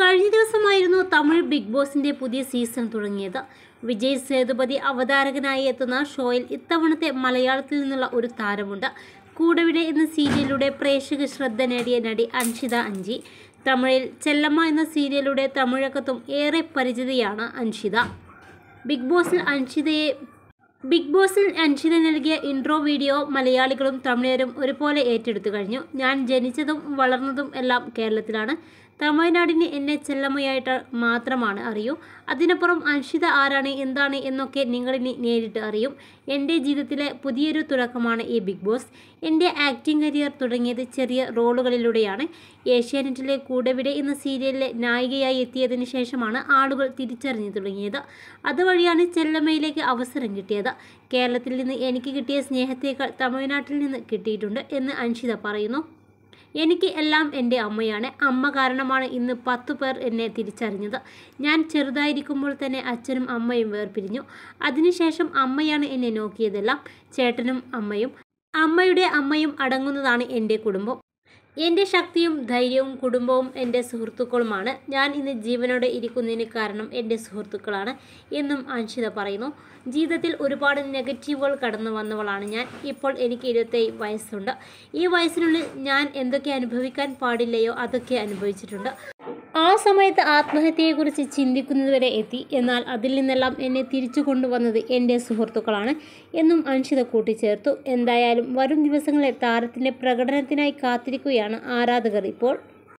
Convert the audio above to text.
കഴിഞ്ഞ ദിവസമായിരുന്നു തമിഴ് ബിഗ് ബോസിൻ്റെ പുതിയ സീസൺ തുടങ്ങിയത് വിജയ് സേതുപതി അവതാരകനായി എത്തുന്ന ഷോയിൽ ഇത്തവണത്തെ മലയാളത്തിൽ നിന്നുള്ള ഒരു താരമുണ്ട് കൂടവിടെ എന്ന സീരിയലിലൂടെ പ്രേക്ഷക ശ്രദ്ധ നേടിയ നടി അൻഷിത അഞ്ചി തമിഴിൽ ചെല്ലമ്മ എന്ന സീരിയലിലൂടെ തമിഴകത്തും ഏറെ പരിചിതയാണ് അൻഷിത ബിഗ് ബോസിൽ അൻഷിതയെ ബിഗ് ബോസിൽ അൻഷിത നൽകിയ ഇൻട്രോ വീഡിയോ മലയാളികളും തമിഴരും ഒരുപോലെ ഏറ്റെടുത്തു കഴിഞ്ഞു ഞാൻ ജനിച്ചതും വളർന്നതും എല്ലാം കേരളത്തിലാണ് തമിഴ്നാടിനെ എന്നെ ചെല്ലമ്മയായിട്ട് മാത്രമാണ് അറിയൂ അതിനപ്പുറം അൻഷിത ആരാണ് എന്താണ് എന്നൊക്കെ നിങ്ങളിനി നേരിട്ട് അറിയും എൻ്റെ ജീവിതത്തിലെ പുതിയൊരു തുടക്കമാണ് ഈ ബിഗ് ബോസ് എൻ്റെ ആക്ടിംഗ് കരിയർ തുടങ്ങിയത് ചെറിയ റോളുകളിലൂടെയാണ് ഏഷ്യാനെറ്റിലെ കൂടെവിടെ എന്ന സീരിയലിലെ നായികയായി എത്തിയതിന് ശേഷമാണ് ആളുകൾ തിരിച്ചറിഞ്ഞു തുടങ്ങിയത് അതുവഴിയാണ് ചെല്ലമ്മയിലേക്ക് അവസരം കിട്ടിയത് കേരളത്തിൽ നിന്ന് എനിക്ക് കിട്ടിയ സ്നേഹത്തേക്കാൾ തമിഴ്നാട്ടിൽ നിന്ന് കിട്ടിയിട്ടുണ്ട് എന്ന് അൻഷിത പറയുന്നു എനിക്ക് എല്ലാം എൻ്റെ അമ്മയാണ് അമ്മ കാരണമാണ് ഇന്ന് പത്ത് പേർ എന്നെ തിരിച്ചറിഞ്ഞത് ഞാൻ ചെറുതായിരിക്കുമ്പോൾ തന്നെ അച്ഛനും അമ്മയും വേർപിരിഞ്ഞു അതിനുശേഷം അമ്മയാണ് എന്നെ നോക്കിയതെല്ലാം ചേട്ടനും അമ്മയും അമ്മയുടെ അമ്മയും അടങ്ങുന്നതാണ് എൻ്റെ കുടുംബം എൻ്റെ ശക്തിയും ധൈര്യവും കുടുംബവും എൻ്റെ സുഹൃത്തുക്കളുമാണ് ഞാൻ ഇന്ന് ജീവനോടെ ഇരിക്കുന്നതിന് കാരണം എൻ്റെ സുഹൃത്തുക്കളാണ് എന്നും അൻഷിത പറയുന്നു ജീവിതത്തിൽ ഒരുപാട് നെഗറ്റീവുകൾ കടന്നു വന്നവളാണ് ഞാൻ ഇപ്പോൾ എനിക്ക് ഇരുപത്തി വയസ്സുണ്ട് ഈ വയസ്സിനുള്ളിൽ ഞാൻ എന്തൊക്കെ അനുഭവിക്കാൻ പാടില്ലയോ അതൊക്കെ അനുഭവിച്ചിട്ടുണ്ട് ആ സമയത്ത് ആത്മഹത്യയെക്കുറിച്ച് വരെ എത്തി എന്നാൽ അതിൽ നിന്നെല്ലാം എന്നെ തിരിച്ചു കൊണ്ടുവന്നത് എൻ്റെ സുഹൃത്തുക്കളാണ് എന്നും അൻഷിത കൂട്ടിച്ചേർത്തു എന്തായാലും വരും ദിവസങ്ങളിൽ താരത്തിൻ്റെ പ്രകടനത്തിനായി കാത്തിരിക്കുകയാണ് ആരാധകർ ഇപ്പോൾ